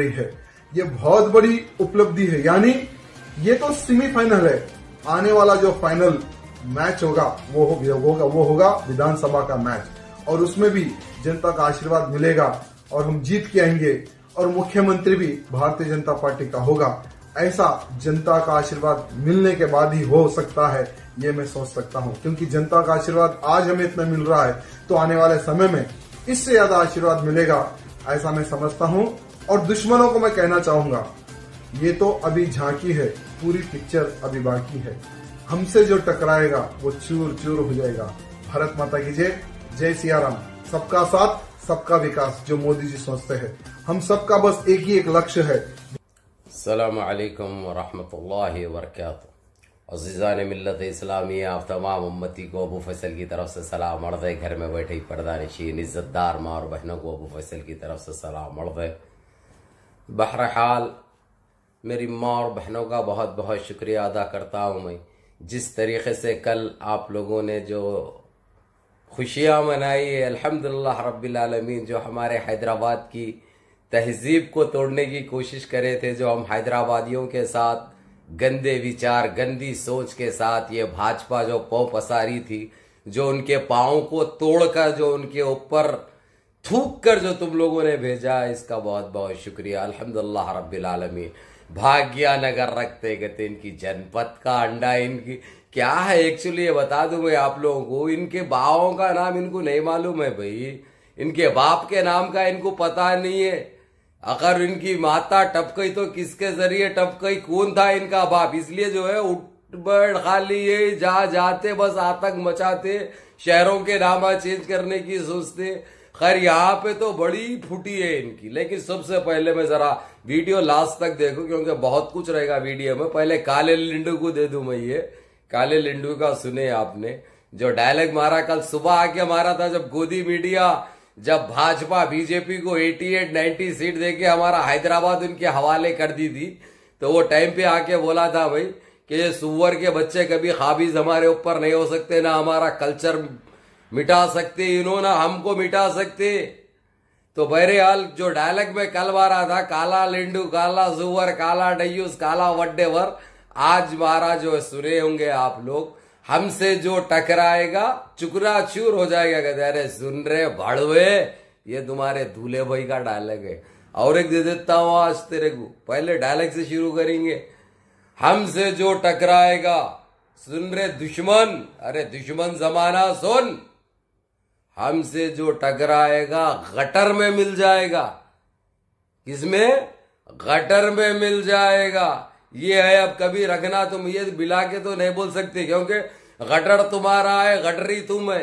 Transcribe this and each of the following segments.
रही है ये बहुत बड़ी उपलब्धि है यानी ये तो सेमीफाइनल है आने वाला जो फाइनल मैच होगा वो होगा वो होगा विधानसभा का मैच और उसमें भी जनता का आशीर्वाद मिलेगा और हम जीत के आएंगे और मुख्यमंत्री भी भारतीय जनता पार्टी का होगा ऐसा जनता का आशीर्वाद मिलने के बाद ही हो सकता है ये मैं सोच सकता हूँ क्योंकि जनता का आशीर्वाद आज हमें इतना मिल रहा है तो आने वाले समय में इससे ज्यादा आशीर्वाद मिलेगा ऐसा मैं समझता हूँ और दुश्मनों को मैं कहना चाहूंगा ये तो अभी झांकी है पूरी पिक्चर अभी बाकी है हमसे जो टकराएगा वो चूर चूर हो जाएगा भारत माता की जय जय सियाराम सबका साथ सबका विकास जो मोदी जी सोचते हैं हम सबका बस एक ही एक लक्ष्य है सलामकम वरहमल वर्क अजीज़ान मिलत इस्लामी आप तमाम उम्मती को अबू फैसल की तरफ से सलाम मर्द घर में बैठे पर्दा नशीन इज़्ज़तदार माँ और बहनों को अबू फैसल की तरफ से सलाम अर्द बहरहाल मेरी माँ और बहनों का बहुत बहुत शुक्रिया अदा करता हूँ मैं जिस तरीके से कल आप लोगों ने जो खुशियाँ मनाई अल्हम्दुलिल्लाह रब्बिल जो हमारे हैदराबाद की तहजीब को तोड़ने की कोशिश करे थे जो हम हैदराबादियों के साथ गंदे विचार गंदी सोच के साथ ये भाजपा जो पौ पसारी थी जो उनके पाँव को तोड़कर जो उनके ऊपर थूक कर जो तुम लोगों ने भेजा इसका बहुत बहुत शुक्रिया अल्हम्दुलिल्लाह रब्बिल आलमीन भाग्यानगर रखते कहते इनकी जनपद का अंडा इनकी क्या है एक्चुअली ये बता दूं मैं आप लोगों को इनके बाओं का नाम इनको नहीं मालूम है भाई इनके बाप के नाम का इनको पता नहीं है अगर इनकी माता टप गई तो किसके जरिए टप गई कौन था इनका बाप इसलिए जो है उठ बढ़ खाली ये जा जाते बस आतंक मचाते शहरों के नामा चेंज करने की सोचते खैर यहाँ पे तो बड़ी फूटी है इनकी लेकिन सबसे पहले मैं जरा वीडियो लास्ट तक देखू क्योंकि बहुत कुछ रहेगा वीडियो में पहले काले लिंडू को दे दू मैं ये काले लिंडू का सुने आपने जो डायलॉग मारा कल सुबह आके मारा था जब गोदी मीडिया जब भाजपा बीजेपी को 88 90 सीट देके हमारा हैदराबाद उनके हवाले कर दी थी तो वो टाइम पे आके बोला था भाई कि ये सुअर के बच्चे कभी खाबिज हमारे ऊपर नहीं हो सकते ना हमारा कल्चर मिटा सकते इन्होंने हमको मिटा सकते तो हाल जो डायलॉग में कल मारा था काला लेंडू काला सुअर काला डयूस काला वर आज मारा जो सुने होंगे आप लोग हमसे जो टकराएगा चुकरा चूर हो जाएगा कहते अरे सुन रहे भड़वे ये तुम्हारे दूल्हे भाई का डायलॉग है और एक दे देता हूं आज तेरे को पहले डायलॉग से शुरू करेंगे हमसे जो टकराएगा सुन रहे दुश्मन अरे दुश्मन जमाना सुन हमसे जो टकराएगा गटर में मिल जाएगा किसमें गटर में मिल जाएगा ये है अब कभी रखना तुम ये बिला के तो नहीं बोल सकते क्योंकि गटर तुम्हारा है गटरी तुम है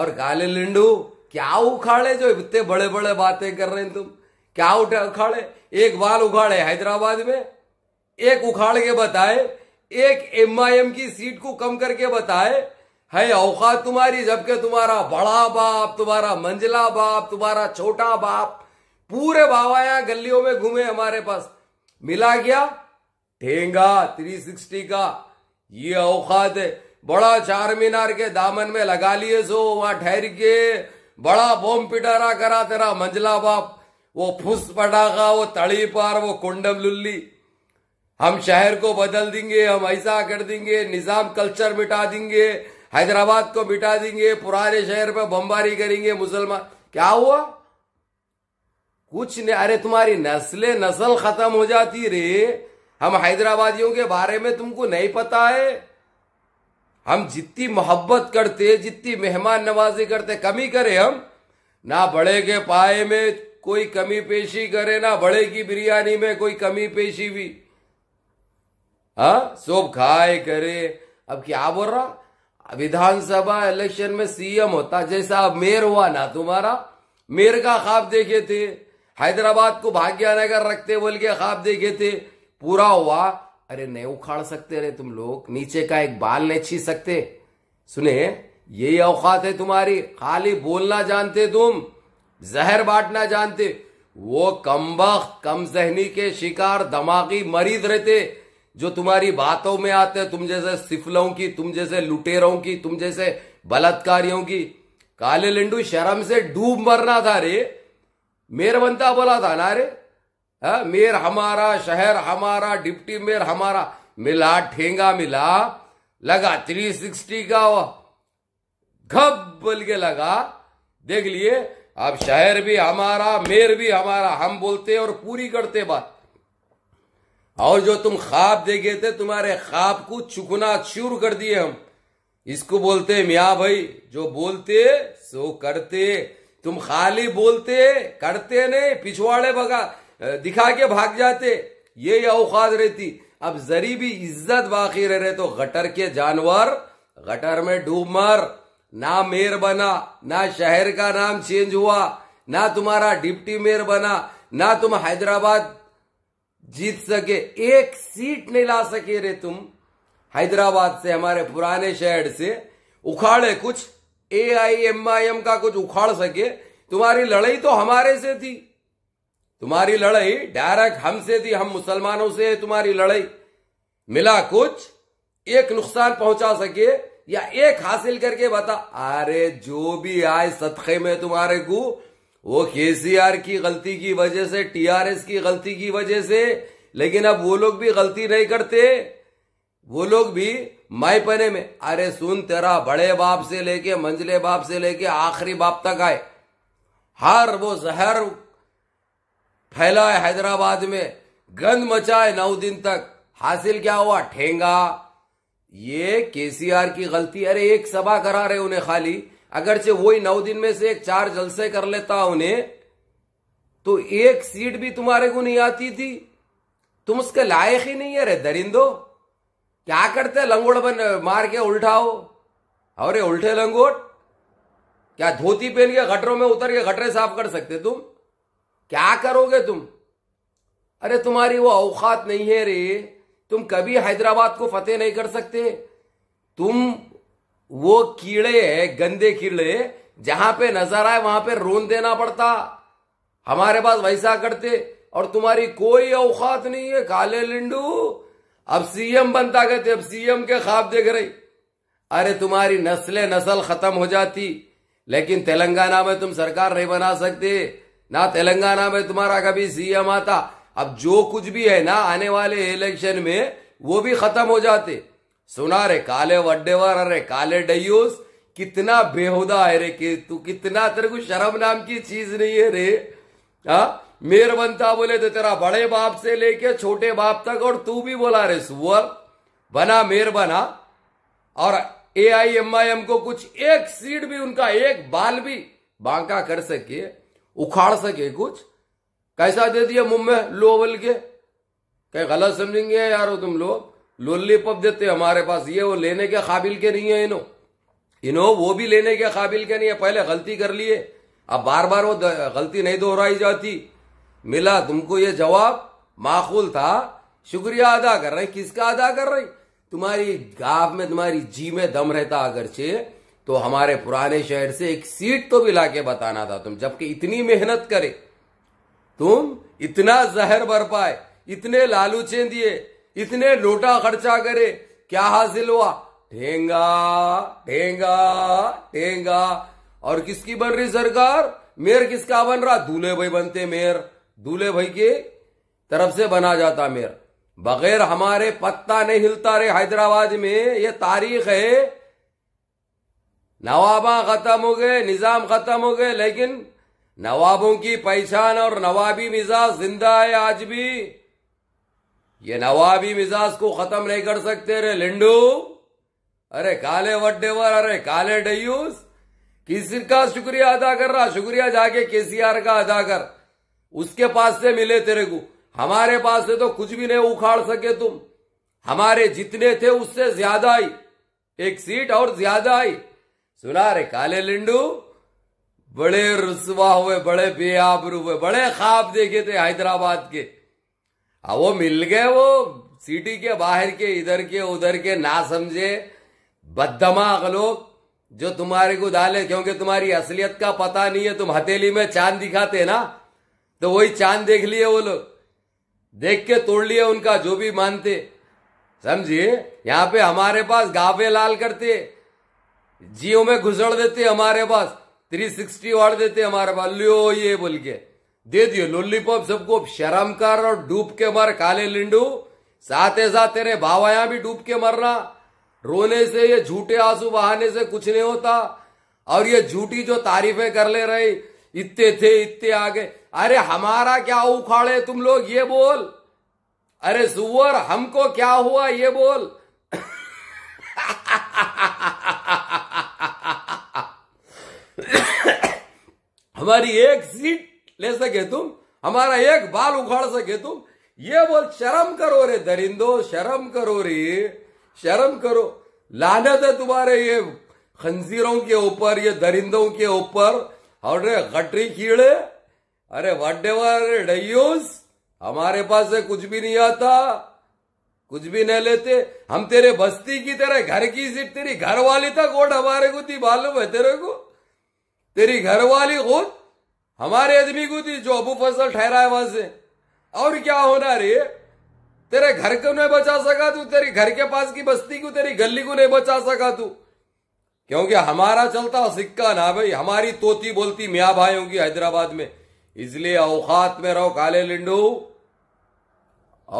और काले लिंडू क्या उखाड़े जो इतने बड़े बड़े बातें कर रहे हैं तुम क्या उठा उखाड़े एक बाल उखाड़े हैदराबाद में एक उखाड़ के बताए एक एम की सीट को कम करके बताए है औकात तुम्हारी जबकि तुम्हारा बड़ा बाप तुम्हारा मंजिला बाप तुम्हारा छोटा बाप पूरे बाबाया गलियों में घूमे हमारे पास मिला गया ठेंगा 360 का ये औकात है बड़ा चार मीनार के दामन में लगा लिए सो वहां ठहर के बड़ा बम पिटारा करा तेरा मंजिला बाप वो फुस पटाखा वो तड़ी पार वो कुंडम लुल्ली हम शहर को बदल देंगे हम ऐसा कर देंगे निजाम कल्चर मिटा देंगे हैदराबाद को मिटा देंगे पुराने शहर पर बमबारी करेंगे मुसलमान क्या हुआ कुछ ने अरे तुम्हारी नस्लें नस्ल खत्म हो जाती रे हम हैदराबादियों के बारे में तुमको नहीं पता है हम जितनी मोहब्बत करते जितनी मेहमान नवाजी करते कमी करे हम ना बड़े के पाए में कोई कमी पेशी करे ना बड़े की बिरयानी में कोई कमी पेशी भी हा सोब खाए करे अब क्या बोल रहा विधानसभा इलेक्शन में सीएम होता जैसा मेयर हुआ ना तुम्हारा मेयर का ख्वाब देखे थे हैदराबाद को भाग्यनगर रखते बोल के खाब देखे थे पूरा हुआ अरे नहीं उखाड़ सकते अरे तुम लोग नीचे का एक बाल नहीं छी सकते सुने यही औकात है तुम्हारी खाली बोलना जानते तुम जहर बांटना जानते वो कम वक्त कम जहनी के शिकार दमागी मरीज रहते जो तुम्हारी बातों में आते हैं तुम जैसे सिफलों की तुम जैसे लुटेरों की तुम जैसे बलात्कारियों की काले लंडू शर्म से डूब मरना था रे मेयर बनता बोला था ना रे हाँ, मेयर हमारा शहर हमारा डिप्टी मेयर हमारा मिला ठेंगा मिला लगा थ्री सिक्सटी का घब बोल के लगा देख लिए अब शहर भी हमारा मेयर भी हमारा हम बोलते और पूरी करते बात और जो तुम ख्वाब देखे थे तुम्हारे ख्वाब को चुकना चूर कर दिए हम इसको बोलते हैं मिया भाई जो बोलते सो करते तुम खाली बोलते करते नहीं पिछवाड़े भगा दिखा के भाग जाते ये औकात रहती अब जरी भी इज्जत बाकी रह रहे तो गटर के जानवर गटर में डूब मर ना मेयर बना ना शहर का नाम चेंज हुआ ना तुम्हारा डिप्टी मेयर बना ना तुम हैदराबाद जीत सके एक सीट नहीं ला सके रे तुम हैदराबाद से हमारे पुराने शहर से उखाड़े कुछ ए आई एम आई एम का कुछ उखाड़ सके तुम्हारी लड़ाई तो हमारे से थी तुम्हारी लड़ाई डायरेक्ट हमसे थी हम मुसलमानों से तुम्हारी लड़ाई मिला कुछ एक नुकसान पहुंचा सके या एक हासिल करके बता अरे जो भी आए सदखे में तुम्हारे को वो केसीआर की गलती की वजह से टीआरएस की गलती की वजह से लेकिन अब वो लोग भी गलती नहीं करते वो लोग भी माई पने में अरे सुन तेरा बड़े बाप से लेके मंजले बाप से लेके आखिरी बाप तक आए हर वो जहर फैला है हैदराबाद में गंद मचा है नौ दिन तक हासिल क्या हुआ ठेंगा ये केसीआर की गलती अरे एक सभा करा रहे उन्हें खाली अगरचे वही नौ दिन में से एक चार जलसे कर लेता उन्हें तो एक सीट भी तुम्हारे को नहीं आती थी तुम उसके लायक ही नहीं है रे दरिंदो क्या करते लंगोट बन मार के उल्टाओ अरे उल्टे लंगोट क्या धोती पहन के गटरों में उतर के गटरे साफ कर सकते तुम क्या करोगे तुम अरे तुम्हारी वो औकात नहीं है रे तुम कभी हैदराबाद को फतेह नहीं कर सकते तुम वो कीड़े गंदे कीड़े जहां पे नजर आए वहां पे रोन देना पड़ता हमारे पास वैसा करते और तुम्हारी कोई औकात नहीं है काले लिंडू अब सीएम बनता कहते अब सीएम के खाब देख रही अरे तुम्हारी नस्ल नस्ल खत्म हो जाती लेकिन तेलंगाना में तुम सरकार नहीं बना सकते ना तेलंगाना में तुम्हारा कभी सीएम आता अब जो कुछ भी है ना आने वाले इलेक्शन में वो भी खत्म हो जाते सुना रे काले वर अरे काले डयूस कितना बेहुदा है रे कि तू कितना तेरे को शर्म नाम की चीज नहीं है रे हा मेर बनता बोले तो तेरा बड़े बाप से लेके छोटे बाप तक और तू भी बोला रे सुअर बना मेर बना और ए आई एम आई एम को कुछ एक सीट भी उनका एक बाल भी बांका कर सके उखाड़ सके कुछ कैसा दे दिया मुंह में लो बोल के कहीं गलत समझेंगे यार तुम लोग लॉलीपॉप देते हमारे पास ये वो लेने के काबिल के नहीं है इनो इनो वो भी लेने के काबिल के नहीं है पहले गलती कर लिए अब बार बार वो गलती नहीं दोहराई जाती मिला तुमको ये जवाब माकूल था शुक्रिया अदा कर रहे किसका अदा कर रही तुम्हारी गाँव में तुम्हारी जी में दम रहता अगर चे तो हमारे पुराने शहर से एक सीट तो भी लाके बताना था तुम जबकि इतनी मेहनत करे तुम इतना जहर भर पाए इतने लालूचे दिए इतने लोटा खर्चा करे क्या हासिल हुआ ठेंगा ठेंगा ठेंगा और किसकी बन रही सरकार मेयर किसका बन रहा दूल्हे भाई बनते मेयर दूल्हे भाई के तरफ से बना जाता मेयर बगैर हमारे पत्ता नहीं हिलता रे हैदराबाद में ये तारीख है नवाबा खत्म हो गए निजाम खत्म हो गए लेकिन नवाबों की पहचान और नवाबी मिजाज जिंदा है आज भी ये नवाबी मिजाज को खत्म नहीं कर सकते रे लिंडू अरे काले वड्डेवर अरे काले डयूस किसी का शुक्रिया अदा कर रहा शुक्रिया जाके केसीआर का अदा कर उसके पास से मिले तेरे को हमारे पास से तो कुछ भी नहीं उखाड़ सके तुम हमारे जितने थे उससे ज्यादा आई एक सीट और ज्यादा आई सुना रे काले लिंडू बड़े रुसवा हुए बड़े बेआबरू हुए बड़े ख्वाब देखे थे हैदराबाद के वो मिल गए वो सिटी के बाहर के इधर के उधर के ना समझे बदमाग लोग जो तुम्हारे को डाले क्योंकि तुम्हारी असलियत का पता नहीं है तुम हथेली में चांद दिखाते ना तो वही चांद देख लिए वो लोग देख के तोड़ लिए उनका जो भी मानते समझिए यहाँ पे हमारे पास गावे लाल करते जियो में घुसड़ देते हमारे पास थ्री सिक्सटी वाट देते हमारे पास लियो ये बोल के दे दियो लोलीपॉप सबको कर और डूब के मर काले लिंडू साथ ही साथ तेरे भावाया भी डूब के मरना रोने से ये झूठे आंसू बहाने से कुछ नहीं होता और ये झूठी जो तारीफें कर ले रही इतने थे इतने आगे अरे हमारा क्या उखाड़े तुम लोग ये बोल अरे सुअर हमको क्या हुआ ये बोल हमारी एक सीट ले सके तुम हमारा एक बाल उखाड़ सके तुम ये बोल शर्म करो रे दरिंदो शर्म करो रे शर्म करो लानत है तुम्हारे ये खंजीरों के ऊपर ये दरिंदों के ऊपर और गटरी कीड़े अरे वे डयूस हमारे पास से कुछ भी नहीं आता कुछ भी नहीं लेते हम तेरे बस्ती की तेरे घर की सीट तेरी घरवाली तक वोट हमारे को थी मालूम है तेरे को तेरी घरवाली खुद हमारे आदमी को थी जो अबू फसल ठहरा है वहां से और क्या होना रे तेरे घर को नहीं बचा सका तू तेरे घर के पास की बस्ती को तेरी गली को नहीं बचा सका तू क्योंकि हमारा चलता सिक्का ना भाई हमारी तोती बोलती मिया भाई होगी हैदराबाद में इसलिए औकात में रहो काले लिंडू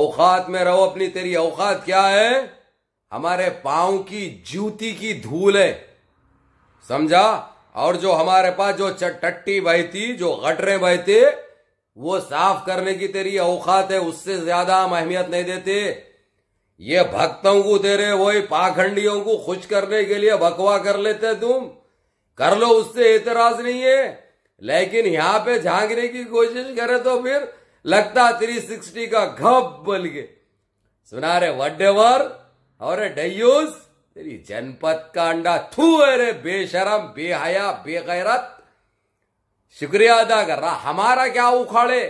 औकात में रहो अपनी तेरी औकात क्या है हमारे पांव की जूती की धूल है समझा और जो हमारे पास जो टट्टी बहती जो गटरे बहते वो साफ करने की तेरी औकात है उससे ज्यादा हम अहमियत नहीं देते ये भक्तों को तेरे वही पाखंडियों को खुश करने के लिए बकवा कर लेते तुम कर लो उससे एतराज नहीं है लेकिन यहाँ पे झांकने की कोशिश करे तो फिर लगता थ्री सिक्सटी का घप बल के सुना रे वर और डयूस तेरी जनपद का अंडा थू अरे बेशरम बेहया बेगैरत शुक्रिया अदा कर रहा हमारा क्या उखाड़े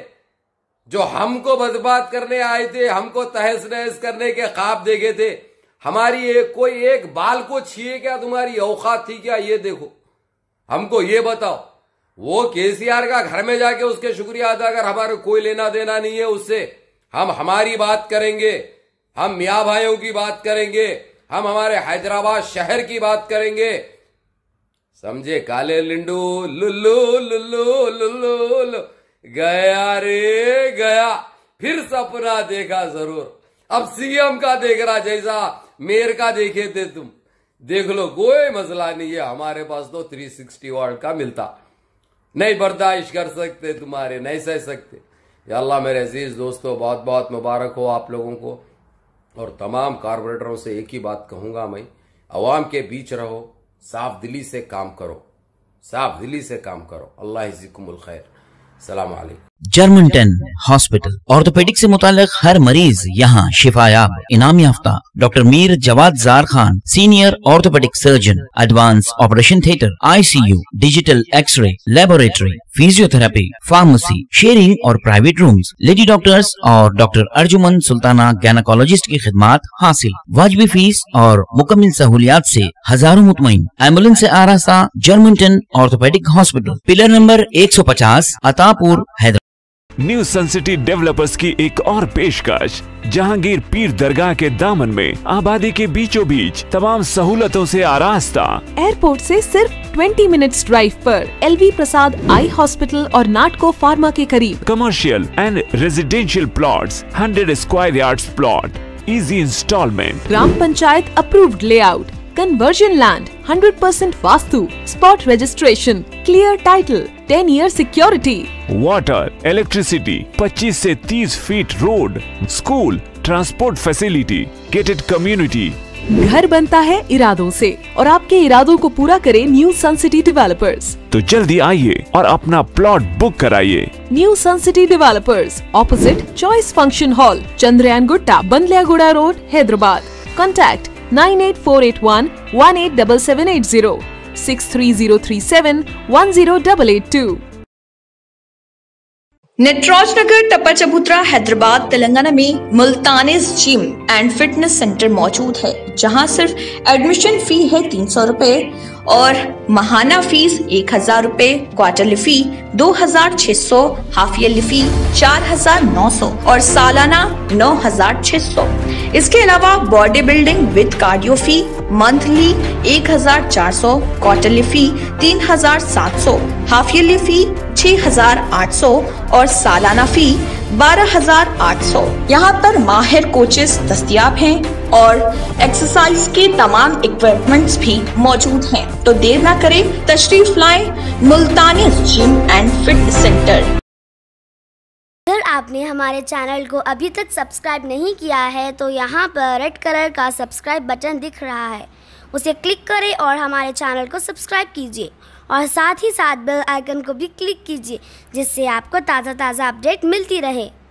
जो हमको बर्बाद करने आए थे हमको तहस नहस करने के खाब देखे थे हमारी एक कोई एक बाल को छिए क्या तुम्हारी औकात थी क्या ये देखो हमको ये बताओ वो केसीआर का घर में जाके उसके शुक्रिया अदा कर हमारे कोई लेना देना नहीं है उससे हम हमारी बात करेंगे हम मिया भाइयों की बात करेंगे हम हमारे हैदराबाद शहर की बात करेंगे समझे काले लिंडू लुल्लू लुल्लू लुल्लू लु, गया रे गया फिर सपना देखा जरूर अब सीएम का देख रहा जैसा मेयर का देखे थे तुम देख लो कोई मसला नहीं है हमारे पास तो 360 सिक्सटी वर्ल्ड का मिलता नहीं बर्दाश्त कर सकते तुम्हारे नहीं सह सकते अल्लाह मेरे अजीज दोस्तों बहुत बहुत मुबारक हो आप लोगों को और तमाम कारपोरेटरों से एक ही बात कहूंगा मैं अवाम के बीच रहो साफ दिली से काम करो साफ दिली से काम करो अल्लाह खैर सलाम हॉस्पिटल ऑर्थोपेडिक से मुतालिक हर मरीज यहाँ शिफायाब इनाम याफ्ता doctor Mir Jawad Jar Khan senior orthopaedic surgeon advance operation theatre ICU digital x ray laboratory physiotherapy pharmacy sharing और प्राइवेट रूम्स लेडी डॉक्टर्स और डॉक्टर अर्जुमन सुल्ताना गैनाकोलॉजिस्ट की खिदमत हासिल वाजबी फीस और मुकम्मल सहूलियात से हजारों मुतमिन एम्बुलेंस से था जर्मिंटन orthopaedic hospital pillar number 150 Attapur Hyderabad New Sun City Developers की एक और पेशकश जहांगीर पीर दरगाह के दामन में आबादी के बीचों बीच तमाम सहूलतों से था एयरपोर्ट से सिर्फ 20 मिनट्स ड्राइव पर एलवी प्रसाद आई हॉस्पिटल और नाटको फार्मा के करीब commercial and residential plots 100 square yards plot easy instalment gram panchayat approved layout Conversion land, 100% Vastu, spot registration, clear title, 10 year security. Water, electricity, 25 से 30 feet road, school, transport facility, gated community. घर बनता है इरादों से और आपके इरादों को पूरा करें न्यू सन सिटी डेवलपर्स तो जल्दी आइए और अपना प्लॉट बुक कराइए New Sun City Developers opposite Choice function hall Chandrayangutta Bandlaguda road Hyderabad contact Nataraj Nagar Tappa Chabutra Hyderabad Telangana में Multani's gym and fitness centre मौजूद है जहां सिर्फ एडमिशन फी है तीन सौ रूपए और महाना फीस एक हजार रूपए क्वार्टरली फी दो हजार छह सौ हाफ ईयरली फी चार हजार नौ सौ और सालाना नौ हजार छह सौ इसके अलावा body building with cardio fee monthly एक हजार चार सौ क्वार्टरली फी तीन हजार सात सौ हाफ ईयरली फी छह हजार आठ सौ और सालाना फी बारह हजार आठ सौ यहाँ पर माहिर कोचेस दस्तियाब हैं और एक्सरसाइज के तमाम इक्विपमेंट्स भी मौजूद हैं। तो देर ना करें तशरीफ लाएं Multani gym and fit centre अगर आपने हमारे चैनल को अभी तक सब्सक्राइब नहीं किया है तो यहाँ पर रेड कलर का सब्सक्राइब बटन दिख रहा है उसे क्लिक करें और हमारे चैनल को सब्सक्राइब कीजिए और साथ ही साथ बेल आइकन को भी क्लिक कीजिए जिससे आपको ताज़ा ताज़ा अपडेट मिलती रहे